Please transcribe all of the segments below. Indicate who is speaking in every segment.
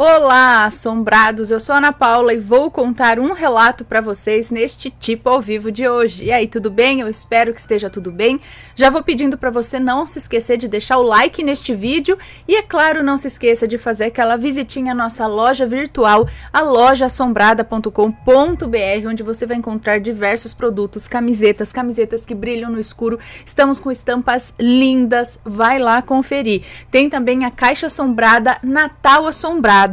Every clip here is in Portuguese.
Speaker 1: Olá, assombrados! Eu sou Ana Paula e vou contar um relato para vocês neste tipo ao vivo de hoje. E aí, tudo bem? Eu espero que esteja tudo bem. Já vou pedindo para você não se esquecer de deixar o like neste vídeo e, é claro, não se esqueça de fazer aquela visitinha à nossa loja virtual, a lojaassombrada.com.br, onde você vai encontrar diversos produtos, camisetas, camisetas que brilham no escuro. Estamos com estampas lindas, vai lá conferir. Tem também a Caixa Assombrada Natal Assombrado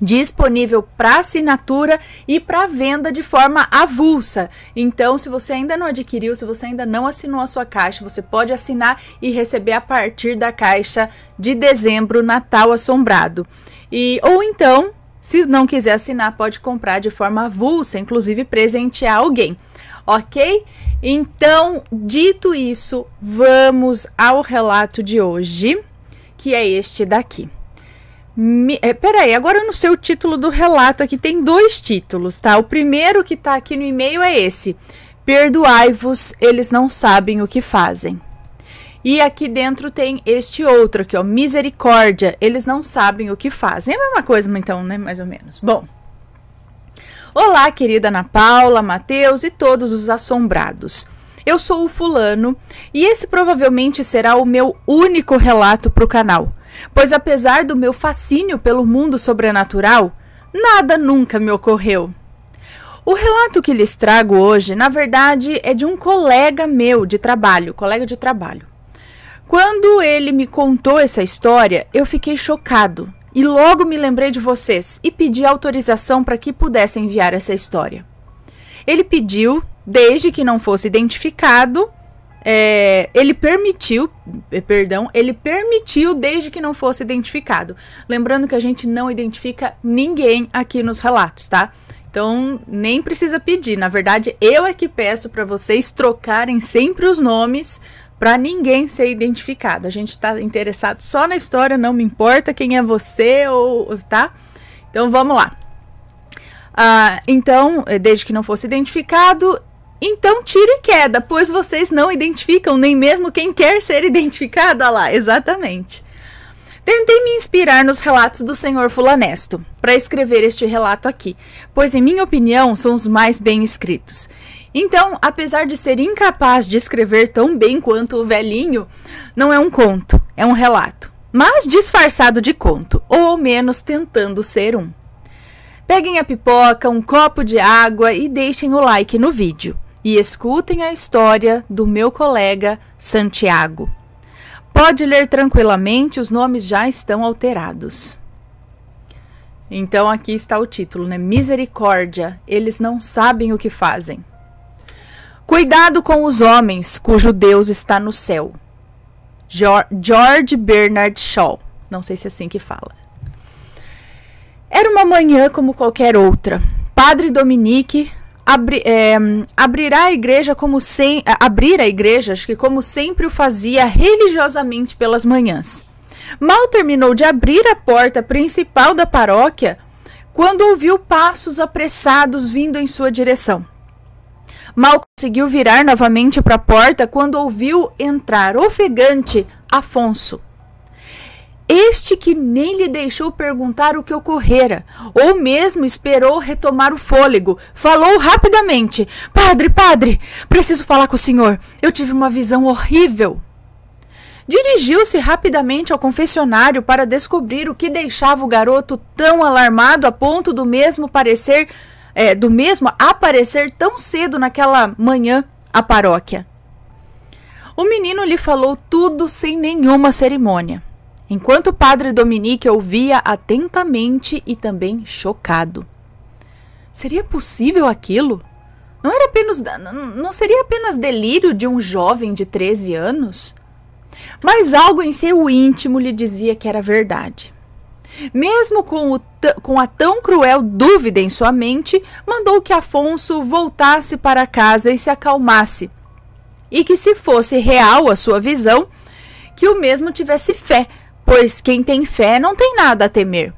Speaker 1: disponível para assinatura e para venda de forma avulsa. Então, se você ainda não adquiriu, se você ainda não assinou a sua caixa, você pode assinar e receber a partir da caixa de dezembro Natal Assombrado. E ou então, se não quiser assinar, pode comprar de forma avulsa, inclusive presentear alguém. OK? Então, dito isso, vamos ao relato de hoje, que é este daqui. Me, é, peraí, agora eu não sei o título do relato aqui. Tem dois títulos, tá? O primeiro que tá aqui no e-mail é esse: Perdoai-vos, eles não sabem o que fazem. E aqui dentro tem este outro aqui, ó: Misericórdia, eles não sabem o que fazem. É a mesma coisa, então, né? Mais ou menos. Bom. Olá, querida Ana Paula, Matheus e todos os assombrados. Eu sou o fulano e esse provavelmente será o meu único relato para o canal, pois apesar do meu fascínio pelo mundo sobrenatural, nada nunca me ocorreu. O relato que lhes trago hoje, na verdade, é de um colega meu de trabalho, colega de trabalho. Quando ele me contou essa história, eu fiquei chocado e logo me lembrei de vocês e pedi autorização para que pudesse enviar essa história. Ele pediu desde que não fosse identificado. É, ele permitiu, eh, perdão, ele permitiu desde que não fosse identificado. Lembrando que a gente não identifica ninguém aqui nos relatos, tá? Então, nem precisa pedir. Na verdade, eu é que peço para vocês trocarem sempre os nomes para ninguém ser identificado. A gente está interessado só na história, não me importa quem é você ou tá. Então vamos lá. Ah, então, eh, desde que não fosse identificado, então tiro e queda, pois vocês não identificam nem mesmo quem quer ser identificado. lá, exatamente. Tentei me inspirar nos relatos do senhor Fulanesto para escrever este relato aqui, pois, em minha opinião, são os mais bem escritos. Então, apesar de ser incapaz de escrever tão bem quanto o velhinho, não é um conto, é um relato, mas disfarçado de conto, ou ao menos tentando ser um. Peguem a pipoca, um copo de água e deixem o like no vídeo e escutem a história do meu colega Santiago. Pode ler tranquilamente, os nomes já estão alterados. Então aqui está o título, né? Misericórdia, eles não sabem o que fazem. Cuidado com os homens cujo Deus está no céu. George Bernard Shaw. Não sei se é assim que fala. Era uma manhã como qualquer outra. Padre Dominique abri, é, abrirá a igreja como sem, é, abrir a igreja, acho que como sempre o fazia religiosamente pelas manhãs. Mal terminou de abrir a porta principal da paróquia quando ouviu passos apressados vindo em sua direção. Mal conseguiu virar novamente para a porta quando ouviu entrar ofegante Afonso. Este que nem lhe deixou perguntar o que ocorrera, ou mesmo esperou retomar o fôlego, falou rapidamente: Padre, padre, preciso falar com o senhor. Eu tive uma visão horrível. Dirigiu-se rapidamente ao confessionário para descobrir o que deixava o garoto tão alarmado a ponto do mesmo parecer, é, do mesmo aparecer tão cedo naquela manhã à paróquia. O menino lhe falou tudo sem nenhuma cerimônia enquanto o padre Dominique ouvia atentamente e também chocado. Seria possível aquilo? Não era apenas não seria apenas delírio de um jovem de 13 anos? Mas algo em seu íntimo lhe dizia que era verdade. Mesmo com, com a tão cruel dúvida em sua mente, mandou que Afonso voltasse para casa e se acalmasse. E que, se fosse real a sua visão, que o mesmo tivesse fé, pois quem tem fé não tem nada a temer.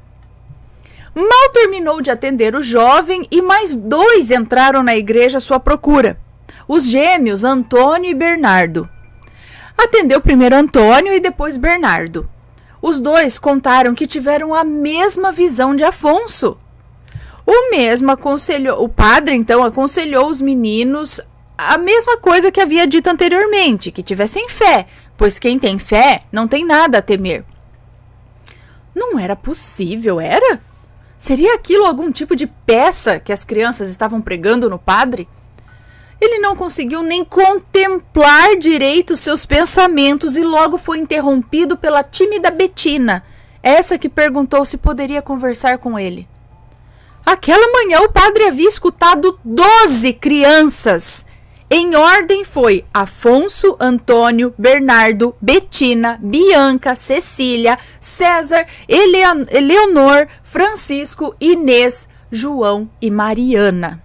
Speaker 1: Mal terminou de atender o jovem e mais dois entraram na igreja à sua procura: os gêmeos Antônio e Bernardo. Atendeu primeiro Antônio e depois Bernardo. Os dois contaram que tiveram a mesma visão de Afonso. O mesmo aconselhou, o padre então aconselhou os meninos a mesma coisa que havia dito anteriormente, que tivessem fé, pois quem tem fé não tem nada a temer. Não era possível, era? Seria aquilo algum tipo de peça que as crianças estavam pregando no padre? Ele não conseguiu nem contemplar direito seus pensamentos e logo foi interrompido pela tímida Betina, essa que perguntou se poderia conversar com ele. Aquela manhã o padre havia escutado doze crianças em ordem foi Afonso, Antônio, Bernardo, Betina, Bianca, Cecília, César, Eleonor, Francisco, Inês, João e Mariana.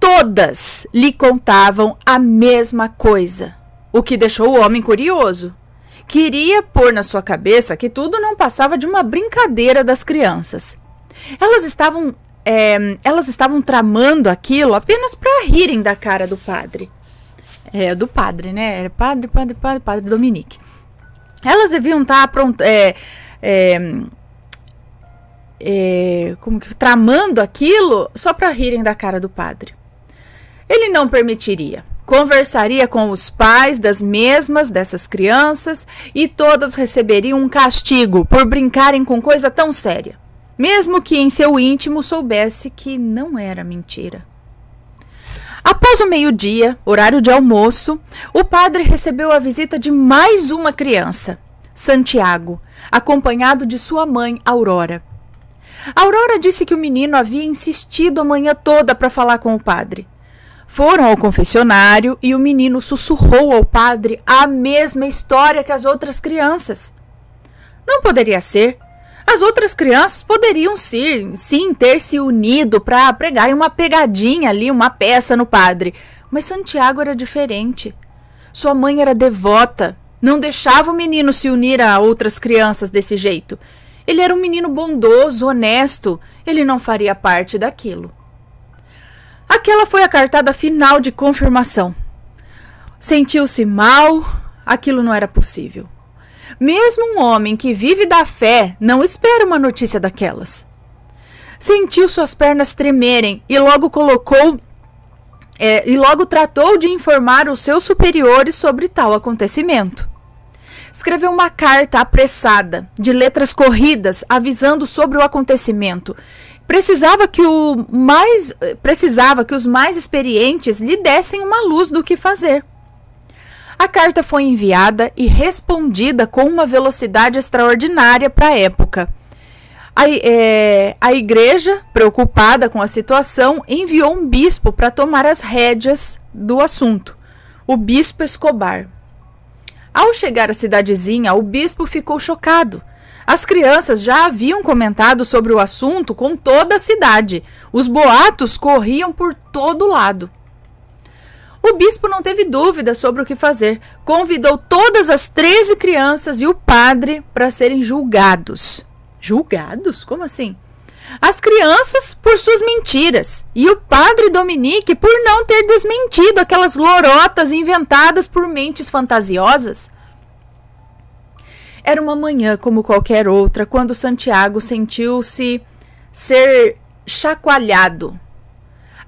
Speaker 1: Todas lhe contavam a mesma coisa, o que deixou o homem curioso. Queria pôr na sua cabeça que tudo não passava de uma brincadeira das crianças. Elas estavam é, elas estavam tramando aquilo apenas para rirem da cara do padre. É, do padre, né? Era padre, padre, padre, padre Dominique. Elas deviam estar tá pronto, é, é, é, como que tramando aquilo só para rirem da cara do padre. Ele não permitiria. Conversaria com os pais das mesmas dessas crianças e todas receberiam um castigo por brincarem com coisa tão séria mesmo que em seu íntimo soubesse que não era mentira. Após o meio-dia, horário de almoço, o padre recebeu a visita de mais uma criança, Santiago, acompanhado de sua mãe, Aurora. Aurora disse que o menino havia insistido a manhã toda para falar com o padre. Foram ao confessionário e o menino sussurrou ao padre a mesma história que as outras crianças. Não poderia ser. As outras crianças poderiam sim, sim ter se unido para pregarem uma pegadinha ali, uma peça no padre. Mas Santiago era diferente. Sua mãe era devota, não deixava o menino se unir a outras crianças desse jeito. Ele era um menino bondoso, honesto, ele não faria parte daquilo. Aquela foi a cartada final de confirmação. Sentiu-se mal, aquilo não era possível. Mesmo um homem que vive da fé não espera uma notícia daquelas. Sentiu suas pernas tremerem e logo colocou é, e logo tratou de informar os seus superiores sobre tal acontecimento. Escreveu uma carta apressada, de letras corridas, avisando sobre o acontecimento. Precisava que, o mais, precisava que os mais experientes lhe dessem uma luz do que fazer. A carta foi enviada e respondida com uma velocidade extraordinária para a época. A, é, a igreja, preocupada com a situação, enviou um bispo para tomar as rédeas do assunto, o bispo Escobar. Ao chegar à cidadezinha, o bispo ficou chocado. As crianças já haviam comentado sobre o assunto com toda a cidade. Os boatos corriam por todo lado. O bispo não teve dúvida sobre o que fazer. Convidou todas as 13 crianças e o padre para serem julgados. Julgados? Como assim? As crianças por suas mentiras e o padre Dominique por não ter desmentido aquelas lorotas inventadas por mentes fantasiosas. Era uma manhã como qualquer outra quando Santiago sentiu-se ser chacoalhado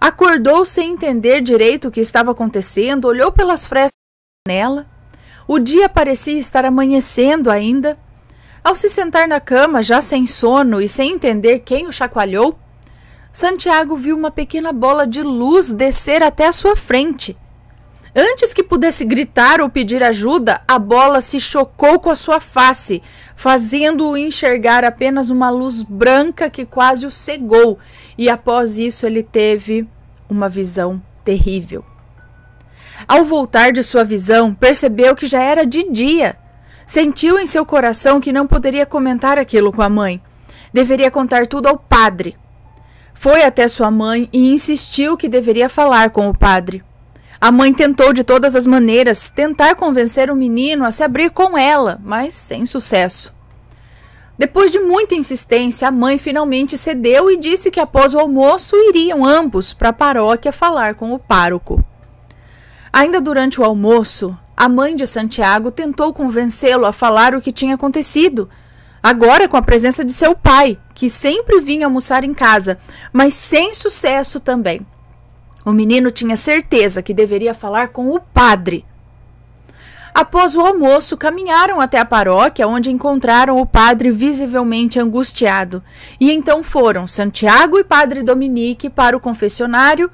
Speaker 1: Acordou sem entender direito o que estava acontecendo, olhou pelas frestas da janela. O dia parecia estar amanhecendo ainda. Ao se sentar na cama, já sem sono e sem entender quem o chacoalhou, Santiago viu uma pequena bola de luz descer até a sua frente Antes que pudesse gritar ou pedir ajuda, a bola se chocou com a sua face, fazendo-o enxergar apenas uma luz branca que quase o cegou, e após isso ele teve uma visão terrível. Ao voltar de sua visão, percebeu que já era de dia. Sentiu em seu coração que não poderia comentar aquilo com a mãe. Deveria contar tudo ao padre. Foi até sua mãe e insistiu que deveria falar com o padre. A mãe tentou de todas as maneiras tentar convencer o menino a se abrir com ela, mas sem sucesso. Depois de muita insistência, a mãe finalmente cedeu e disse que após o almoço iriam ambos para a paróquia falar com o pároco. Ainda durante o almoço, a mãe de Santiago tentou convencê-lo a falar o que tinha acontecido. Agora, com a presença de seu pai, que sempre vinha almoçar em casa, mas sem sucesso também. O menino tinha certeza que deveria falar com o padre. Após o almoço, caminharam até a paróquia, onde encontraram o padre visivelmente angustiado. E então foram Santiago e padre Dominique para o confessionário.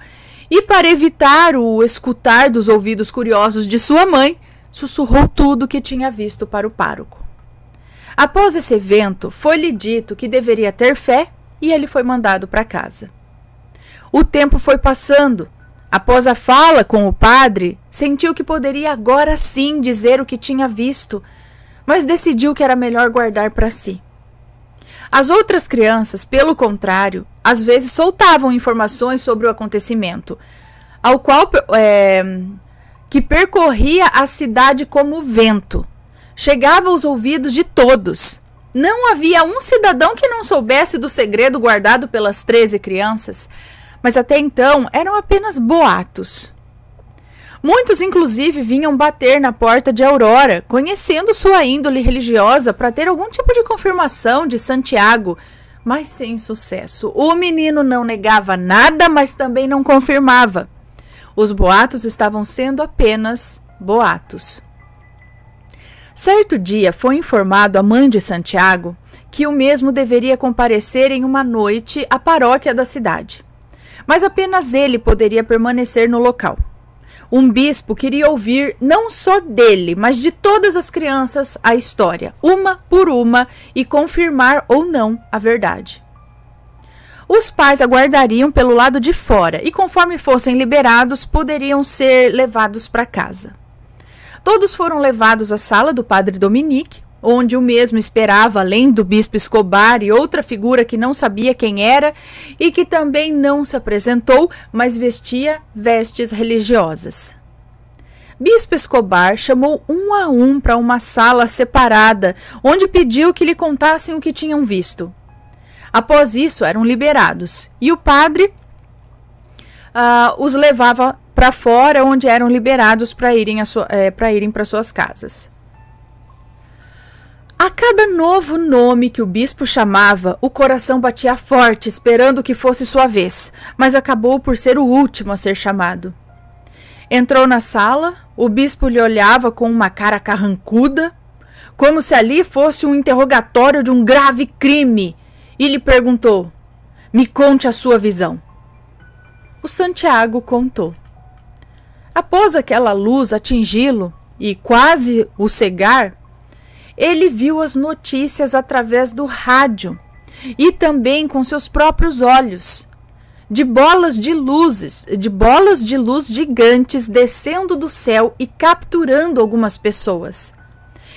Speaker 1: E para evitar o escutar dos ouvidos curiosos de sua mãe, sussurrou tudo que tinha visto para o pároco. Após esse evento, foi-lhe dito que deveria ter fé e ele foi mandado para casa. O tempo foi passando. Após a fala com o padre, sentiu que poderia agora sim dizer o que tinha visto, mas decidiu que era melhor guardar para si. As outras crianças, pelo contrário, às vezes soltavam informações sobre o acontecimento, ao qual é, que percorria a cidade como vento. Chegava aos ouvidos de todos. Não havia um cidadão que não soubesse do segredo guardado pelas 13 crianças mas até então eram apenas boatos. Muitos, inclusive, vinham bater na porta de Aurora, conhecendo sua índole religiosa para ter algum tipo de confirmação de Santiago, mas sem sucesso. O menino não negava nada, mas também não confirmava. Os boatos estavam sendo apenas boatos. Certo dia foi informado a mãe de Santiago que o mesmo deveria comparecer em uma noite à paróquia da cidade. Mas apenas ele poderia permanecer no local. Um bispo queria ouvir não só dele, mas de todas as crianças a história, uma por uma, e confirmar ou não a verdade. Os pais aguardariam pelo lado de fora e, conforme fossem liberados, poderiam ser levados para casa. Todos foram levados à sala do padre Dominique, onde o mesmo esperava, além do bispo Escobar e outra figura que não sabia quem era e que também não se apresentou, mas vestia vestes religiosas. Bispo Escobar chamou um a um para uma sala separada, onde pediu que lhe contassem o que tinham visto. Após isso, eram liberados e o padre uh, os levava para fora, onde eram liberados para irem eh, para é, suas casas. A cada novo nome que o bispo chamava, o coração batia forte, esperando que fosse sua vez, mas acabou por ser o último a ser chamado. Entrou na sala, o bispo lhe olhava com uma cara carrancuda, como se ali fosse um interrogatório de um grave crime, e lhe perguntou: Me conte a sua visão. O Santiago contou. Após aquela luz atingi-lo e quase o cegar, ele viu as notícias através do rádio e também com seus próprios olhos. De bolas de luzes, de bolas de luz gigantes descendo do céu e capturando algumas pessoas.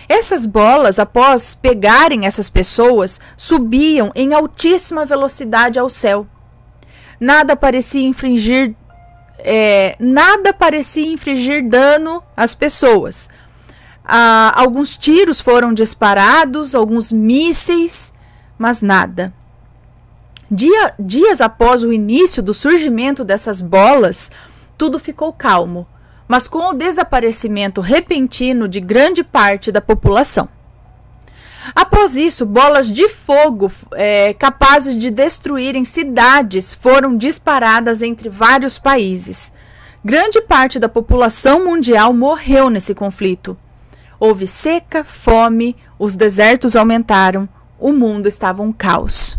Speaker 1: Essas bolas, após pegarem essas pessoas, subiam em altíssima velocidade ao céu. Nada parecia infringir é, nada parecia infringir dano às pessoas, ah, alguns tiros foram disparados, alguns mísseis, mas nada. Dia, dias após o início do surgimento dessas bolas, tudo ficou calmo, mas com o desaparecimento repentino de grande parte da população. Após isso, bolas de fogo é, capazes de destruírem cidades foram disparadas entre vários países. Grande parte da população mundial morreu nesse conflito. Houve seca, fome, os desertos aumentaram, o mundo estava um caos.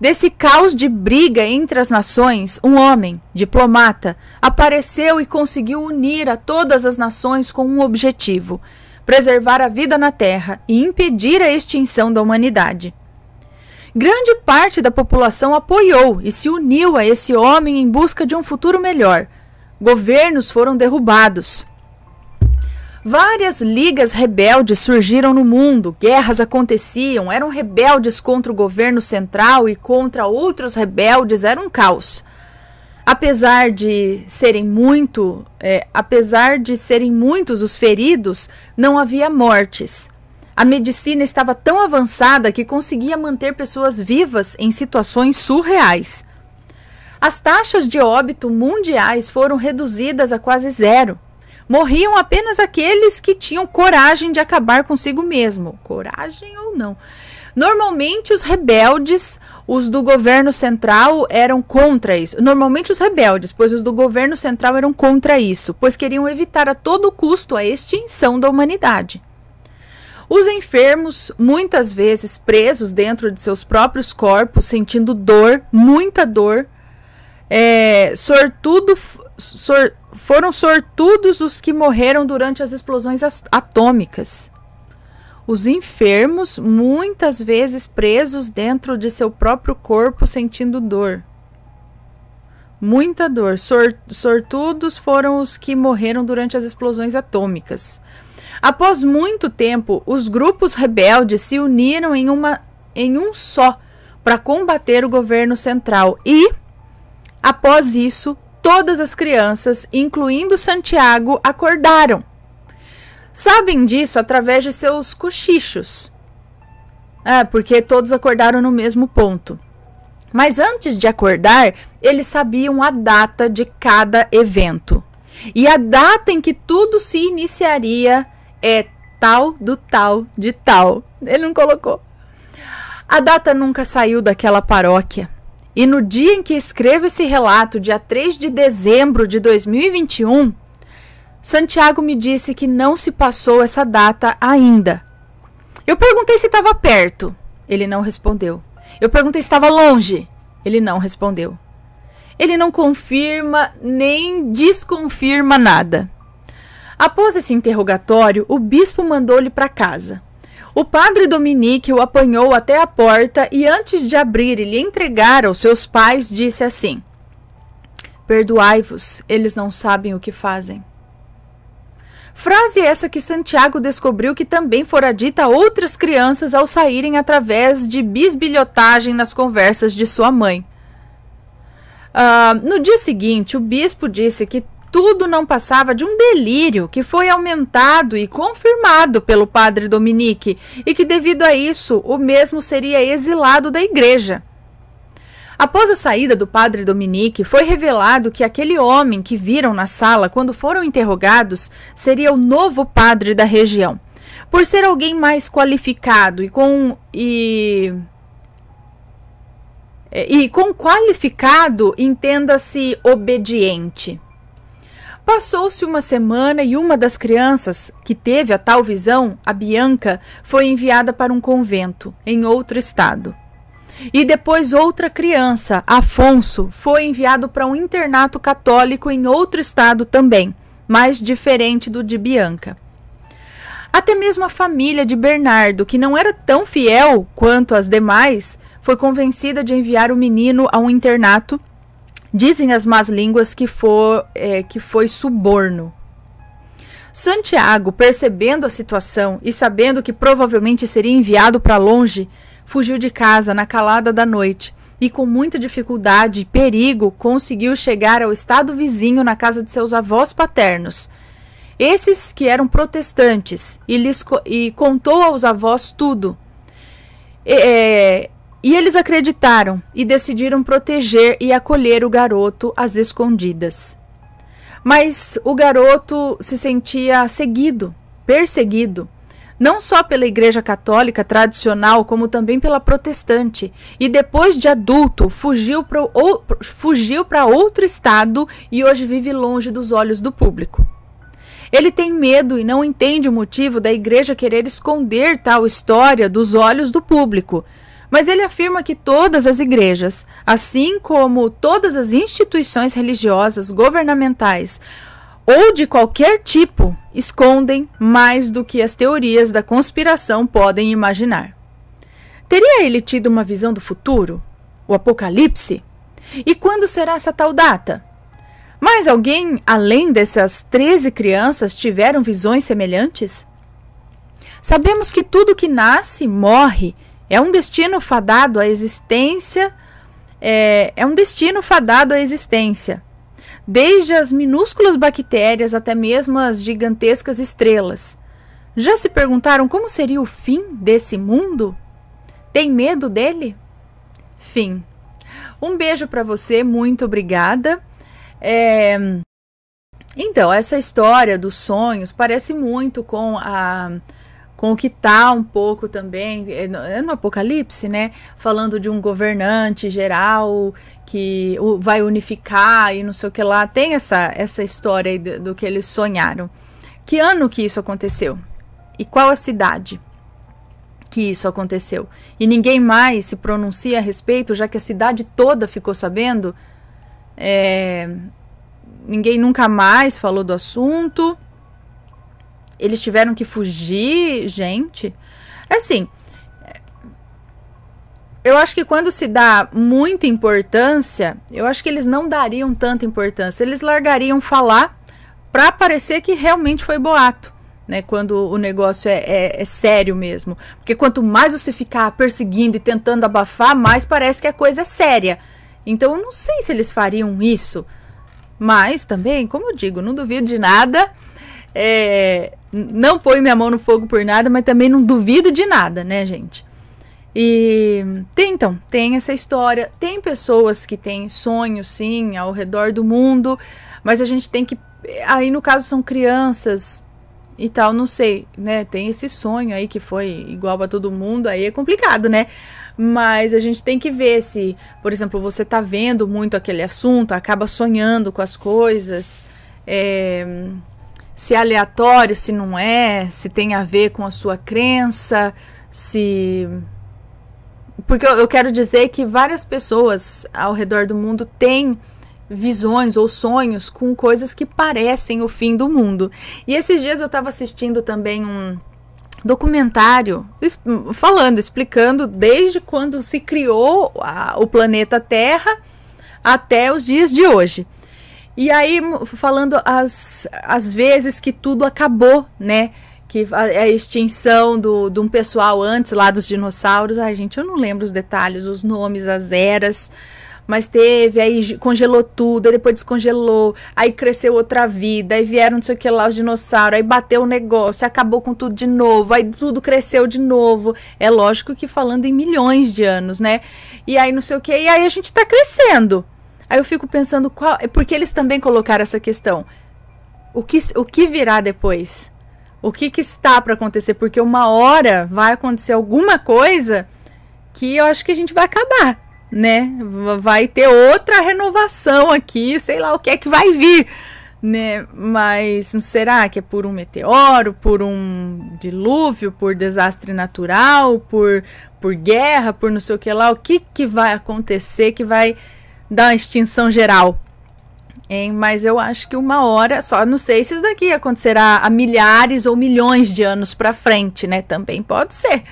Speaker 1: Desse caos de briga entre as nações, um homem, diplomata, apareceu e conseguiu unir a todas as nações com um objetivo: preservar a vida na Terra e impedir a extinção da humanidade. Grande parte da população apoiou e se uniu a esse homem em busca de um futuro melhor. Governos foram derrubados, Várias ligas rebeldes surgiram no mundo, guerras aconteciam, eram rebeldes contra o governo central e contra outros rebeldes, era um caos. Apesar de serem muito, é, apesar de serem muitos os feridos, não havia mortes. A medicina estava tão avançada que conseguia manter pessoas vivas em situações surreais. As taxas de óbito mundiais foram reduzidas a quase zero. Morriam apenas aqueles que tinham coragem de acabar consigo mesmo. Coragem ou não? Normalmente os rebeldes, os do governo central eram contra isso. Normalmente os rebeldes, pois os do governo central eram contra isso, pois queriam evitar a todo custo a extinção da humanidade. Os enfermos, muitas vezes presos dentro de seus próprios corpos, sentindo dor, muita dor, é, sortudo, sor, foram sortudos os que morreram durante as explosões atômicas. Os enfermos, muitas vezes presos dentro de seu próprio corpo, sentindo dor. Muita dor. sortudos foram os que morreram durante as explosões atômicas. Após muito tempo, os grupos rebeldes se uniram em, uma, em um só para combater o governo central e, após isso, todas as crianças, incluindo Santiago, acordaram. Sabem disso através de seus cochichos. Ah, porque todos acordaram no mesmo ponto. Mas antes de acordar, eles sabiam a data de cada evento. E a data em que tudo se iniciaria é tal do tal de tal. Ele não colocou. A data nunca saiu daquela paróquia. E no dia em que escrevo esse relato, dia 3 de dezembro de 2021, Santiago me disse que não se passou essa data ainda. Eu perguntei se estava perto. Ele não respondeu. Eu perguntei se estava longe. Ele não respondeu. Ele não confirma nem desconfirma nada. Após esse interrogatório, o bispo mandou-lhe para casa. O padre Dominique o apanhou até a porta e, antes de abrir e lhe entregar aos seus pais, disse assim: Perdoai-vos, eles não sabem o que fazem. Frase essa que Santiago descobriu que também fora dita a outras crianças ao saírem através de bisbilhotagem nas conversas de sua mãe. Uh, no dia seguinte, o bispo disse que tudo não passava de um delírio que foi aumentado e confirmado pelo padre Dominique e que, devido a isso, o mesmo seria exilado da igreja. Após a saída do padre Dominique, foi revelado que aquele homem que viram na sala quando foram interrogados seria o novo padre da região. Por ser alguém mais qualificado e com e e com qualificado entenda-se obediente. Passou-se uma semana e uma das crianças que teve a tal visão, a Bianca, foi enviada para um convento em outro estado. E depois outra criança, Afonso, foi enviado para um internato católico em outro estado também, mas diferente do de Bianca. Até mesmo a família de Bernardo, que não era tão fiel quanto as demais, foi convencida de enviar o menino a um internato Dizem as más línguas que, for, é, que foi suborno. Santiago, percebendo a situação e sabendo que provavelmente seria enviado para longe, fugiu de casa na calada da noite e, com muita dificuldade e perigo, conseguiu chegar ao estado vizinho na casa de seus avós paternos. Esses que eram protestantes, e, lhes, e contou aos avós tudo. É, e eles acreditaram e decidiram proteger e acolher o garoto às escondidas. Mas o garoto se sentia seguido, perseguido, não só pela Igreja Católica tradicional, como também pela protestante, e depois de adulto fugiu para ou, outro estado e hoje vive longe dos olhos do público. Ele tem medo e não entende o motivo da igreja querer esconder tal história dos olhos do público, mas ele afirma que todas as igrejas, assim como todas as instituições religiosas, governamentais ou de qualquer tipo, escondem mais do que as teorias da conspiração podem imaginar. Teria ele tido uma visão do futuro? O apocalipse? E quando será essa tal data? Mas alguém além dessas 13 crianças tiveram visões semelhantes? Sabemos que tudo que nasce morre é um destino fadado à existência. É, é um destino fadado à existência. Desde as minúsculas bactérias até mesmo as gigantescas estrelas. Já se perguntaram como seria o fim desse mundo? Tem medo dele? Fim. Um beijo para você, muito obrigada. É... Então, essa história dos sonhos parece muito com a com o que tá um pouco também, é, é no Apocalipse, né? Falando de um governante geral que vai unificar e não sei o que lá. Tem essa, essa história do, do que eles sonharam. Que ano que isso aconteceu? E qual a cidade? que isso aconteceu. E ninguém mais se pronuncia a respeito, já que a cidade toda ficou sabendo. É, ninguém nunca mais falou do assunto eles tiveram que fugir, gente. É assim, eu acho que quando se dá muita importância, eu acho que eles não dariam tanta importância. Eles largariam falar para parecer que realmente foi boato. Né, quando o negócio é, é, é, sério mesmo. Porque quanto mais você ficar perseguindo e tentando abafar, mais parece que a coisa é séria. Então eu não sei se eles fariam isso. Mas também, como eu digo, não duvido de nada é, não põe minha mão no fogo por nada, mas também não duvido de nada, né, gente? E tem então, tem essa história, tem pessoas que têm sonhos sim ao redor do mundo, mas a gente tem que aí no caso são crianças e tal, não sei, né? Tem esse sonho aí que foi igual a todo mundo, aí é complicado, né? Mas a gente tem que ver se, por exemplo, você tá vendo muito aquele assunto, acaba sonhando com as coisas, é, se é aleatório, se não é, se tem a ver com a sua crença, se. Porque eu, quero dizer que várias pessoas ao redor do mundo têm visões ou sonhos com coisas que parecem o fim do mundo. E esses dias eu estava assistindo também um documentário falando, explicando desde quando se criou a, o planeta Terra até os dias de hoje. E aí, falando as, as vezes que tudo acabou, né? Que a, a extinção do, de um pessoal antes lá dos dinossauros. Ai, gente, eu não lembro os detalhes, os nomes, as eras mas teve, aí congelou tudo, aí depois descongelou, aí cresceu outra vida, aí vieram não sei o que lá os dinossauros, aí bateu o negócio, acabou com tudo de novo, aí tudo cresceu de novo. É lógico que falando em milhões de anos, né? E aí não sei o que, e aí a gente tá crescendo. Aí eu fico pensando qual. É porque eles também colocaram essa questão. O que, o que virá depois? O que, que está para acontecer? Porque uma hora vai acontecer alguma coisa que eu acho que a gente vai acabar, né? Vai ter outra renovação aqui, sei lá o que é que vai vir, né? Mas não será que é por um meteoro, por um dilúvio, por desastre natural, por, por guerra, por não sei o que lá? O que, que vai acontecer que vai da extinção geral. Hein? Mas eu acho que uma hora, só não sei se isso daqui acontecerá há milhares ou milhões de anos para frente, né? Também pode ser.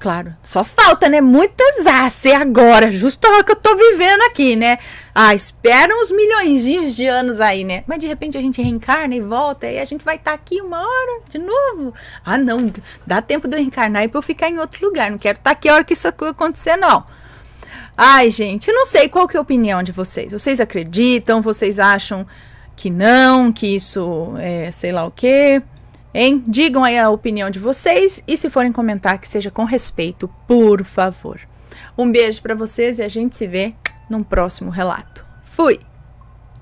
Speaker 1: Claro, só falta, né? Muitas a ser agora, justo a hora que eu tô vivendo aqui, né? Ah, espera uns milhões de anos aí, né? Mas de repente a gente reencarna e volta, e a gente vai estar tá aqui uma hora de novo. Ah, não, dá tempo de eu reencarnar e pra eu ficar em outro lugar. Não quero estar tá aqui a hora que isso acontecer, não. Ai, gente, eu não sei qual que é a opinião de vocês. Vocês acreditam? Vocês acham que não? Que isso é sei lá o quê? Hein? Digam aí a opinião de vocês e se forem comentar, que seja com respeito, por favor. Um beijo para vocês e a gente se vê num próximo relato. Fui!